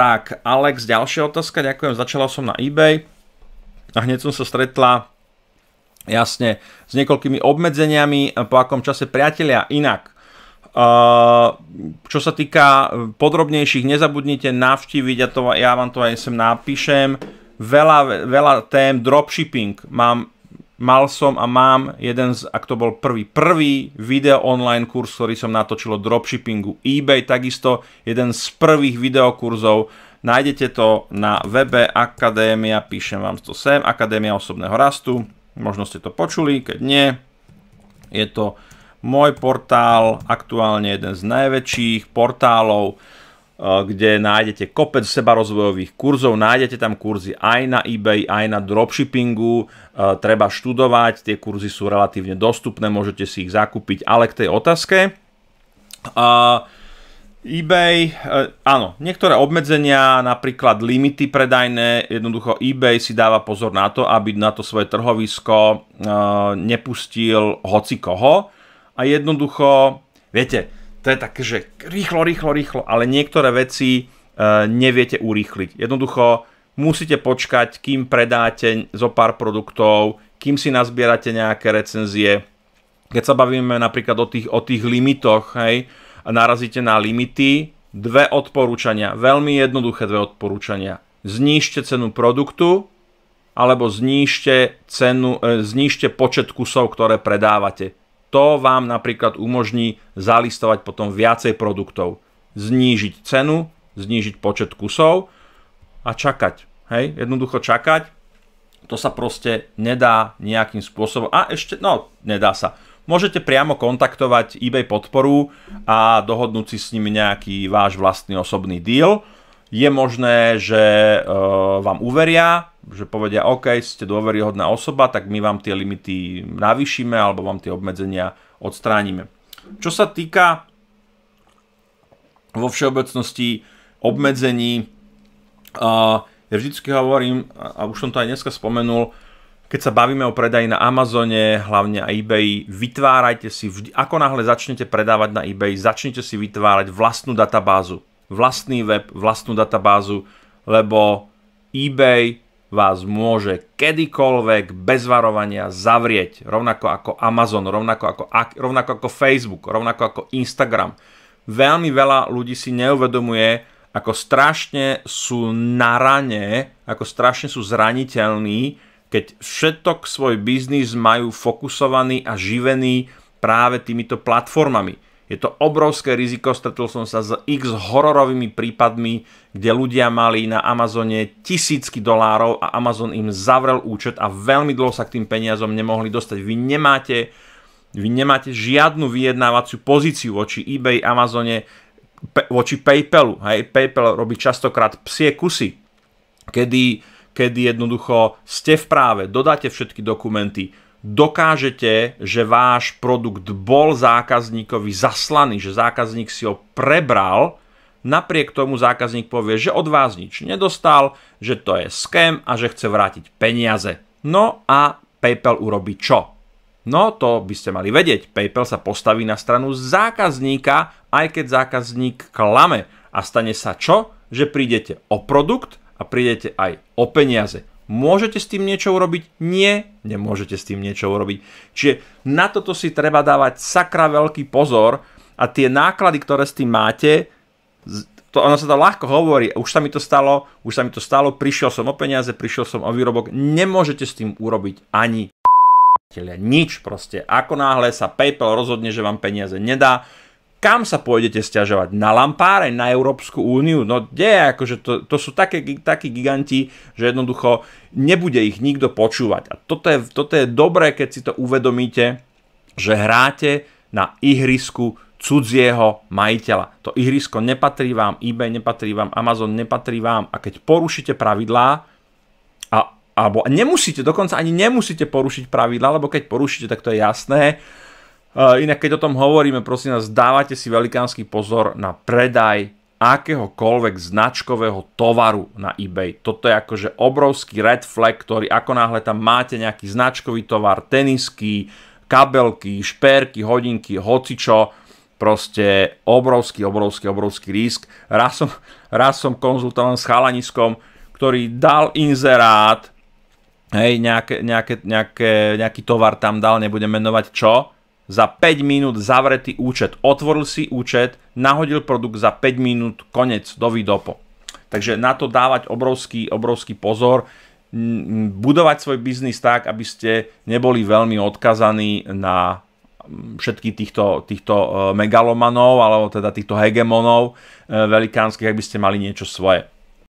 Tak, Alex, ďalšia otázka, ďakujem, začala som na eBay a hneď som sa stretla jasne s niekoľkými obmedzeniami, po akom čase priatelia inak. Čo sa týka podrobnejších, nezabudnite navštíviť, ja, to, ja vám to aj sem napíšem, veľa, veľa tém dropshipping mám mal som a mám jeden z, ak to bol prvý, prvý video online kurz, ktorý som natočil o dropshippingu eBay, takisto jeden z prvých videokurzov, nájdete to na webe Akadémia, píšem vám to sem, Akadémia osobného rastu, možno ste to počuli, keď nie, je to môj portál, aktuálne jeden z najväčších portálov Eh, kde nájdete kopec seba rozvojových kurzov, nájdete tam kurzy aj na eBay, aj na dropshippingu, eh, treba študovať, tie kurzy sú relatívne dostupné, môžete si ich zakúpiť, ale k tej otázke. Eh, eBay, áno, niektoré obmedzenia, napríklad limity predajné, jednoducho eBay si dáva pozor na to, aby na to svoje trhovisko nepustil hoci koho a jednoducho, viete, to je tak, že rýchlo, rýchlo, rýchlo, ale niektoré veci e, neviete urýchliť. Jednoducho musíte počkať, kým predáte zo pár produktov, kým si nazbierate nejaké recenzie. Keď sa bavíme napríklad o tých, o tých limitoch, hej, narazíte na limity, dve odporúčania, veľmi jednoduché dve odporúčania. Znížte cenu produktu, alebo znížte, cenu, e, znížte počet kusov, ktoré predávate. To vám napríklad umožní zalistovať potom viacej produktov, znížiť cenu, znížiť počet kusov a čakať. Hej, jednoducho čakať, to sa proste nedá nejakým spôsobom. A ešte, no, nedá sa. Môžete priamo kontaktovať eBay podporu a dohodnúť si s nimi nejaký váš vlastný osobný deal. Je možné, že e, vám uveria, že povedia, OK, ste dôveryhodná osoba, tak my vám tie limity navýšime alebo vám tie obmedzenia odstránime. Čo sa týka vo všeobecnosti obmedzení, uh, ja vždycky hovorím, a už som to aj dneska spomenul, keď sa bavíme o predaji na Amazone, hlavne na eBay, vytvárajte si, vždy, ako náhle začnete predávať na eBay, začnite si vytvárať vlastnú databázu. Vlastný web, vlastnú databázu, lebo eBay vás môže kedykoľvek bez varovania zavrieť, rovnako ako Amazon, rovnako ako, rovnako ako Facebook, rovnako ako Instagram. Veľmi veľa ľudí si neuvedomuje, ako strašne sú na rane, ako strašne sú zraniteľní, keď všetok svoj biznis majú fokusovaný a živený práve týmito platformami je to obrovské riziko, stretol som sa s x hororovými prípadmi, kde ľudia mali na Amazone tisícky dolárov a Amazon im zavrel účet a veľmi dlho sa k tým peniazom nemohli dostať. Vy nemáte, vy nemáte žiadnu vyjednávaciu pozíciu voči eBay, Amazone, pe, voči PayPalu. Hej? PayPal robí častokrát psie kusy, kedy, kedy jednoducho ste v práve, dodáte všetky dokumenty, dokážete, že váš produkt bol zákazníkovi zaslaný, že zákazník si ho prebral, napriek tomu zákazník povie, že od vás nič nedostal, že to je skem a že chce vrátiť peniaze. No a PayPal urobí čo? No to by ste mali vedieť. PayPal sa postaví na stranu zákazníka, aj keď zákazník klame. A stane sa čo? Že prídete o produkt a prídete aj o peniaze. Môžete s tým niečo urobiť? Nie, nemôžete s tým niečo urobiť. Čiže na toto si treba dávať sakra veľký pozor a tie náklady, ktoré s tým máte, to, ono sa to ľahko hovorí, už sa mi to stalo, už sa mi to stalo, prišiel som o peniaze, prišiel som o výrobok, nemôžete s tým urobiť ani nič proste. Ako náhle sa PayPal rozhodne, že vám peniaze nedá, kam sa pôjdete stiažovať? Na Lampáre, na Európsku úniu? No kde? Akože to, to sú také, takí giganti, že jednoducho nebude ich nikto počúvať. A toto je, toto je dobré, keď si to uvedomíte, že hráte na ihrisku cudzieho majiteľa. To ihrisko nepatrí vám, eBay nepatrí vám, Amazon nepatrí vám. A keď porušíte pravidlá, a, alebo nemusíte, dokonca ani nemusíte porušiť pravidlá, lebo keď porušíte, tak to je jasné, Uh, inak keď o tom hovoríme, prosím vás, dávajte si velikánsky pozor na predaj akéhokoľvek značkového tovaru na eBay. Toto je akože obrovský red flag, ktorý ako náhle tam máte nejaký značkový tovar, tenisky, kabelky, šperky, hodinky, hocičo, proste obrovský, obrovský, obrovský risk. Raz som, raz som konzultoval s chalaniskom, ktorý dal inzerát, hej, nejaké, nejaké, nejaké, nejaký tovar tam dal, nebudem menovať čo, za 5 minút zavretý účet. Otvoril si účet, nahodil produkt za 5 minút, konec, dopo. Takže na to dávať obrovský, obrovský pozor, budovať svoj biznis tak, aby ste neboli veľmi odkazaní na všetkých týchto, týchto e, megalomanov, alebo teda týchto hegemonov e, velikánskych, aby ste mali niečo svoje.